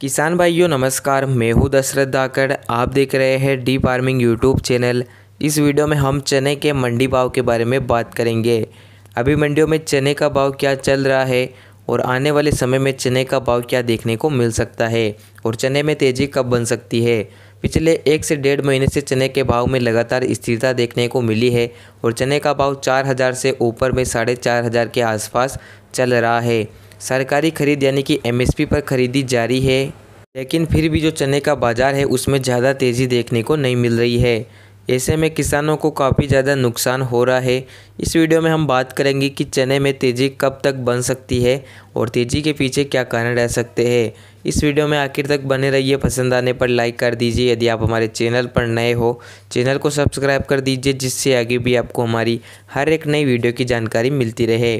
किसान भाइयों नमस्कार मैं हूँ दशरथ धाकड़ आप देख रहे हैं डी फार्मिंग यूट्यूब चैनल इस वीडियो में हम चने के मंडी भाव के बारे में बात करेंगे अभी मंडियों में चने का भाव क्या चल रहा है और आने वाले समय में चने का भाव क्या देखने को मिल सकता है और चने में तेज़ी कब बन सकती है पिछले एक से डेढ़ महीने से चने के भाव में लगातार स्थिरता देखने को मिली है और चने का भाव चार हज़ार से ऊपर में साढ़े चार हज़ार के आसपास चल रहा है सरकारी खरीद यानी कि एमएसपी पर खरीदी जारी है लेकिन फिर भी जो चने का बाज़ार है उसमें ज़्यादा तेज़ी देखने को नहीं मिल रही है ऐसे में किसानों को काफ़ी ज़्यादा नुकसान हो रहा है इस वीडियो में हम बात करेंगे कि चने में तेज़ी कब तक बन सकती है और तेज़ी के पीछे क्या कारण रह सकते हैं इस वीडियो में आखिर तक बने रहिए पसंद आने पर लाइक कर दीजिए यदि आप हमारे चैनल पर नए हो चैनल को सब्सक्राइब कर दीजिए जिससे आगे भी आपको हमारी हर एक नई वीडियो की जानकारी मिलती रहे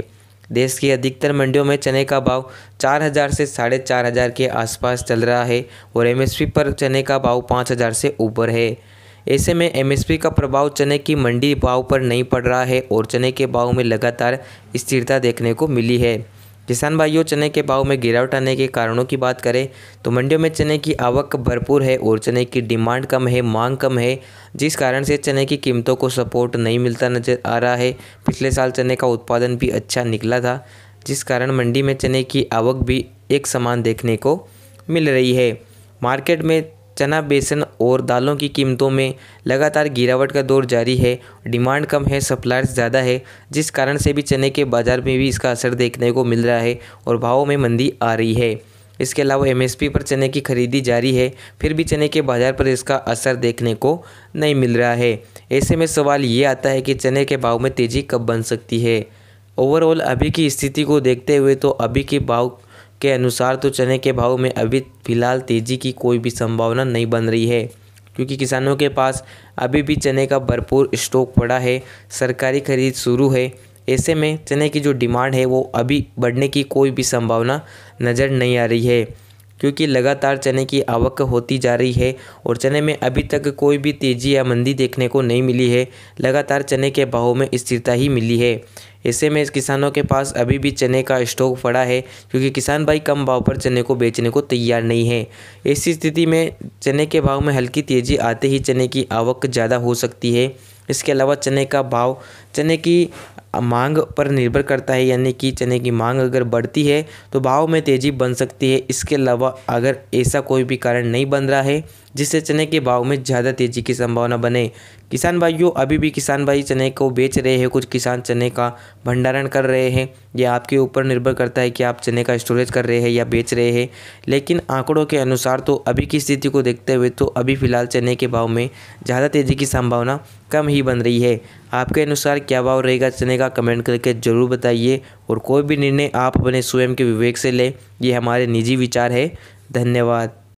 देश की अधिकतर मंडियों में चने का भाव चार हज़ार से साढ़े चार हज़ार के आसपास चल रहा है और एमएसपी पर चने का भाव पाँच हज़ार से ऊपर है ऐसे में एमएसपी का प्रभाव चने की मंडी भाव पर नहीं पड़ रहा है और चने के भाव में लगातार स्थिरता देखने को मिली है किसान भाइयों चने के भाव में गिरावट आने के कारणों की बात करें तो मंडियों में चने की आवक भरपूर है और चने की डिमांड कम है मांग कम है जिस कारण से चने की कीमतों को सपोर्ट नहीं मिलता नज़र आ रहा है पिछले साल चने का उत्पादन भी अच्छा निकला था जिस कारण मंडी में चने की आवक भी एक समान देखने को मिल रही है मार्केट में चना बेसन और दालों की कीमतों में लगातार गिरावट का दौर जारी है डिमांड कम है सप्लायर्स ज़्यादा है जिस कारण से भी चने के बाज़ार में भी इसका असर देखने को मिल रहा है और भावों में मंदी आ रही है इसके अलावा एमएसपी पर चने की खरीदी जारी है फिर भी चने के बाज़ार पर इसका असर देखने को नहीं मिल रहा है ऐसे में सवाल ये आता है कि चने के भाव में तेज़ी कब बन सकती है ओवरऑल अभी की स्थिति को देखते हुए तो अभी के भाव के अनुसार तो चने के भाव में अभी फ़िलहाल तेज़ी की कोई भी संभावना नहीं बन रही है क्योंकि किसानों के पास अभी भी चने का भरपूर स्टॉक पड़ा है सरकारी खरीद शुरू है ऐसे में चने की जो डिमांड है वो अभी बढ़ने की कोई भी संभावना नज़र नहीं आ रही है क्योंकि लगातार चने की आवक होती जा रही है और चने में अभी तक कोई भी तेज़ी या मंदी देखने को नहीं मिली है लगातार चने के भाव में स्थिरता ही मिली है ऐसे में इस किसानों के पास अभी भी चने का स्टॉक पड़ा है क्योंकि किसान भाई कम भाव पर चने को बेचने को तैयार नहीं है ऐसी स्थिति में चने के भाव में हल्की तेज़ी आते ही चने की आवक ज़्यादा हो सकती है इसके अलावा चने का भाव चने की मांग पर निर्भर करता है यानी कि चने की मांग अगर बढ़ती है तो भाव में तेज़ी बन सकती है इसके अलावा अगर ऐसा कोई भी कारण नहीं बन रहा है जिससे चने के भाव में ज़्यादा तेज़ी की संभावना बने किसान भाइयों अभी भी किसान भाई चने को बेच रहे हैं कुछ किसान चने का भंडारण कर रहे हैं यह आपके ऊपर निर्भर करता है कि आप चने का स्टोरेज कर रहे हैं या बेच रहे हैं लेकिन आंकड़ों के अनुसार तो अभी की स्थिति को देखते हुए तो अभी फ़िलहाल चने के भाव में ज़्यादा तेज़ी की संभावना कम ही बन रही है आपके अनुसार क्या भाव रहेगा चने का कमेंट करके ज़रूर बताइए और कोई भी निर्णय आप अपने स्वयं के विवेक से लें ये हमारे निजी विचार है धन्यवाद